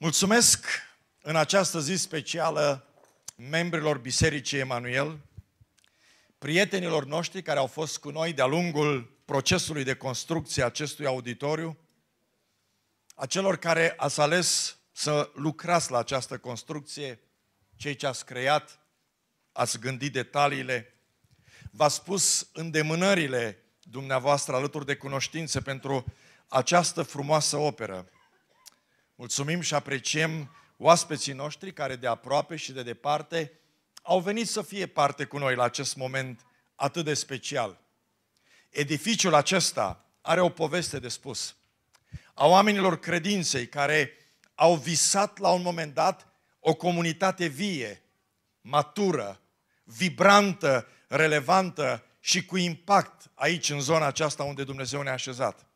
Mulțumesc în această zi specială membrilor Bisericii Emanuel, prietenilor noștri care au fost cu noi de-a lungul procesului de construcție acestui auditoriu, acelor care ați ales să lucrați la această construcție, cei ce ați creat, ați gândit detaliile, v-ați pus îndemânările dumneavoastră alături de cunoștințe pentru această frumoasă operă. Mulțumim și apreciem oaspeții noștri care de aproape și de departe au venit să fie parte cu noi la acest moment atât de special. Edificiul acesta are o poveste de spus. A oamenilor credinței care au visat la un moment dat o comunitate vie, matură, vibrantă, relevantă și cu impact aici în zona aceasta unde Dumnezeu ne-a așezat.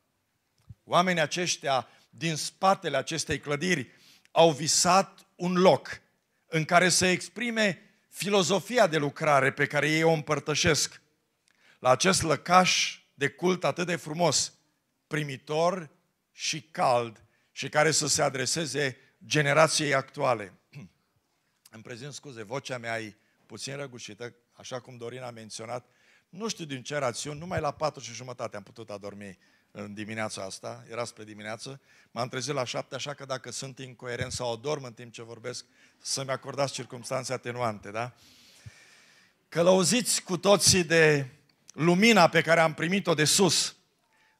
Oamenii aceștia din spatele acestei clădiri au visat un loc în care se exprime filozofia de lucrare pe care ei o împărtășesc. La acest lăcaș de cult atât de frumos, primitor și cald și care să se adreseze generației actuale. Îmi prezint scuze, vocea mea e puțin răgușită, așa cum Dorina a menționat. Nu știu din ce rațiuni, numai la patru și jumătate am putut adormi în dimineața asta, era spre dimineață, m-am trezit la șapte, așa că dacă sunt incoerent sau dorm în timp ce vorbesc, să-mi acordați circunstanțe atenuante, da? Călăuziți cu toții de lumina pe care am primit-o de sus,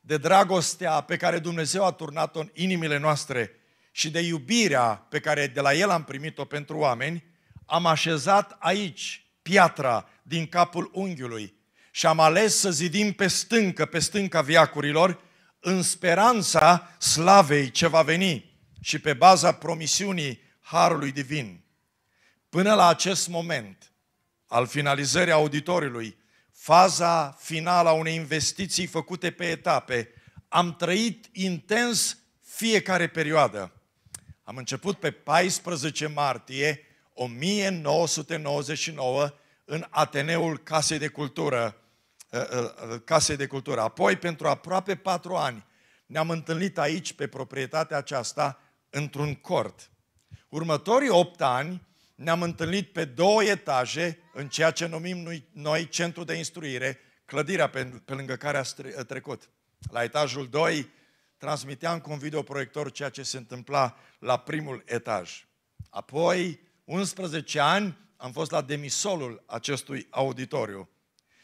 de dragostea pe care Dumnezeu a turnat-o în inimile noastre și de iubirea pe care de la El am primit-o pentru oameni, am așezat aici piatra din capul unghiului, și am ales să zidim pe stâncă, pe stânca viacurilor, în speranța slavei ce va veni și pe baza promisiunii Harului Divin. Până la acest moment al finalizării auditoriului, faza finală a unei investiții făcute pe etape, am trăit intens fiecare perioadă. Am început pe 14 martie 1999 în Ateneul Casei de Cultură Ă, ă, ă, casei de Cultură. Apoi, pentru aproape patru ani, ne-am întâlnit aici, pe proprietatea aceasta, într-un cort. Următorii opt ani ne-am întâlnit pe două etaje, în ceea ce numim noi centru de instruire, clădirea pe, pe lângă care a trecut. La etajul 2 transmiteam cu un videoproiector ceea ce se întâmpla la primul etaj. Apoi, 11 ani, am fost la demisolul acestui auditoriu.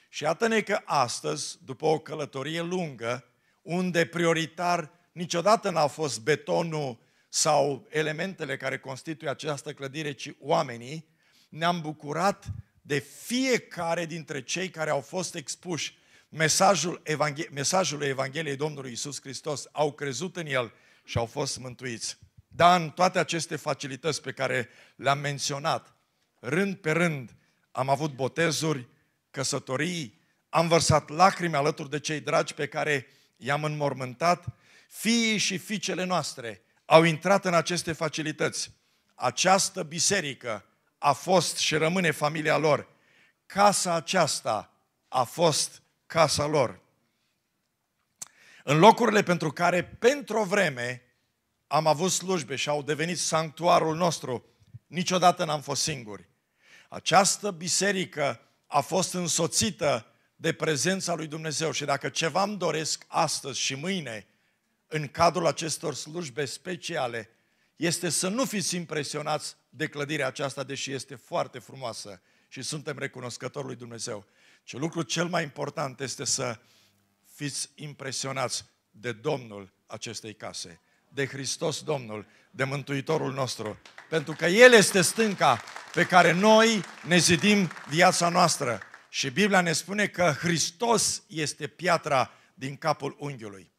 Și iată-ne că astăzi, după o călătorie lungă, unde prioritar niciodată n-a fost betonul sau elementele care constituie această clădire, ci oamenii, ne-am bucurat de fiecare dintre cei care au fost expuși mesajul, Evanghe- mesajul Evangheliei Domnului Isus Hristos, au crezut în el și au fost mântuiți. Dar în toate aceste facilități pe care le-am menționat, rând pe rând am avut botezuri, căsătorii, am vărsat lacrimi alături de cei dragi pe care i-am înmormântat, fiii și fiicele noastre au intrat în aceste facilități. Această biserică a fost și rămâne familia lor. Casa aceasta a fost casa lor. În locurile pentru care, pentru o vreme, am avut slujbe și au devenit sanctuarul nostru, niciodată n-am fost singuri. Această biserică a fost însoțită de prezența lui Dumnezeu. Și dacă ceva îmi doresc astăzi și mâine, în cadrul acestor slujbe speciale, este să nu fiți impresionați de clădirea aceasta, deși este foarte frumoasă și suntem recunoscători lui Dumnezeu. Ce lucru cel mai important este să fiți impresionați de Domnul acestei case de Hristos Domnul, de Mântuitorul nostru. Pentru că El este stânca pe care noi ne zidim viața noastră. Și Biblia ne spune că Hristos este piatra din capul unghiului.